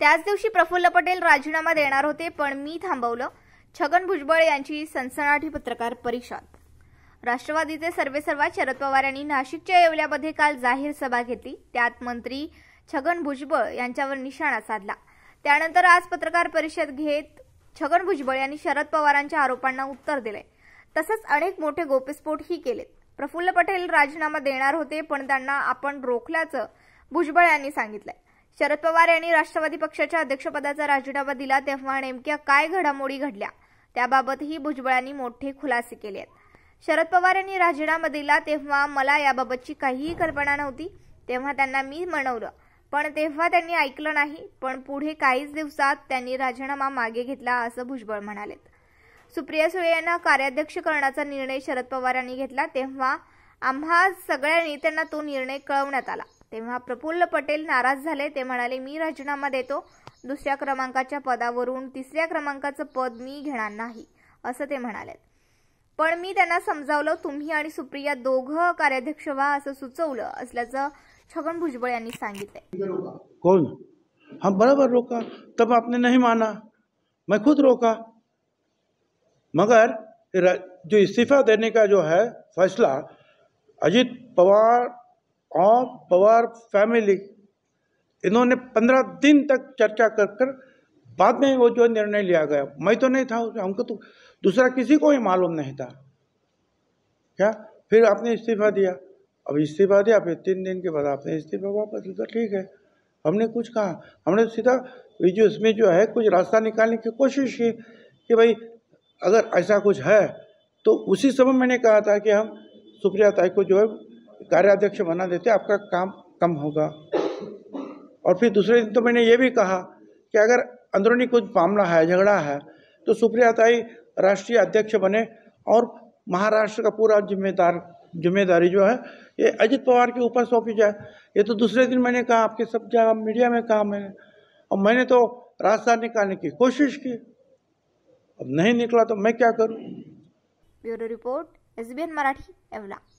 त्याच दिवशी प्रफुल्ल पटेल राजीनामा देणार होते पण मी थांबवलं छगन भुजबळ यांची सनसनाटी पत्रकार परिषद राष्ट्रवादीचे सर्वेसर्वा शरद पवार यांनी नाशिकच्या येवल्यामध्ये काल जाहीर सभा घेतली त्यात मंत्री छगन भुजबळ यांच्यावर निशाणा साधला त्यानंतर आज पत्रकार परिषद घेत छगन भुजबळ यांनी शरद पवारांच्या आरोपांना उत्तर दिले तसंच अनेक मोठे गोपस्फोटही केलेत प्रफुल्ल पटेल राजीनामा देणार होते पण त्यांना आपण रोखल्याचं भुजबळ यांनी सांगितलंय शरद पवार यांनी राष्ट्रवादी पक्षाच्या अध्यक्षपदाचा राजीनामा दिला तेव्हा नेमक्या काय घडामोडी घडल्या त्याबाबतही भुजबळांनी मोठे खुलासे केले आहेत शरद पवार यांनी राजीनामा दिला तेव्हा मला याबाबतची काहीही कल्पना नव्हती तेव्हा त्यांना मी म्हणवलं पण तेव्हा त्यांनी ऐकलं नाही पण पुढे काहीच दिवसात त्यांनी राजीनामा मागे घेतला असं भुजबळ म्हणाले सुप्रिया सुळे यांना कार्याध्यक्ष करण्याचा निर्णय शरद पवार यांनी घेतला तेव्हा आम्हा सगळ्यांनी त्यांना तो निर्णय कळवण्यात आला तेव्हा प्रफुल्ल पटेल नाराज झाले ते म्हणाले मी राजीनामा देतो दुसऱ्या क्रमांकाच्या पदावरून तिसऱ्या क्रमांकाचं पद मी घेणार नाही असं ते म्हणाले पण मी त्यांना समजावलं तुम्ही आणि सुप्रिया दोघं कार्याध्यक्ष व्हा असं सुचवलं असल्याचं छगन भुजबळ यांनी सांगितलं म्हणजे कोण हा बरोबर रोका तब आपने नाही माना मैं खुद रोका मगर जो इस्तीफा देने का जो है फैसला अजित पवार ऑफ पवार फैमिली इन्होंने पंद्रह दिन तक चर्चा कर कर बाद में वो जो निर्णय लिया गया मैं तो नहीं था हमको तो दूसरा किसी को ही मालूम नहीं था क्या फिर आपने इस्तीफा दिया अब इस्तीफा दिया फिर तीन दिन के बाद आपने इस्तीफा वापस लिखा तो ठीक है हमने कुछ कहा हमने सीधा जो इसमें जो है कुछ रास्ता निकालने की कोशिश की कि भाई अगर ऐसा कुछ है तो उसी समय मैंने कहा था कि हम सुप्रिया ताई को जो है कार्याध्यक्ष बना देते आपका काम कम होगा और फिर दूसरे दिन तो मैंने ये भी कहा कि अगर अंदरूनी कुछ मामला है झगड़ा है तो सुप्रियाताई राष्ट्रीय अध्यक्ष बने और महाराष्ट्र का पूरा जिम्मेदार जिम्मेदारी जो है ये अजित पवार के ऊपर सौंपी जाए ये तो दूसरे दिन मैंने कहा आपके सब जगह मीडिया में कहा मैंने और मैंने तो रास्ता निकालने की कोशिश की अब नहीं निकला तो मैं क्या करूँ ब्यूरो रिपोर्ट एन मराठी एवला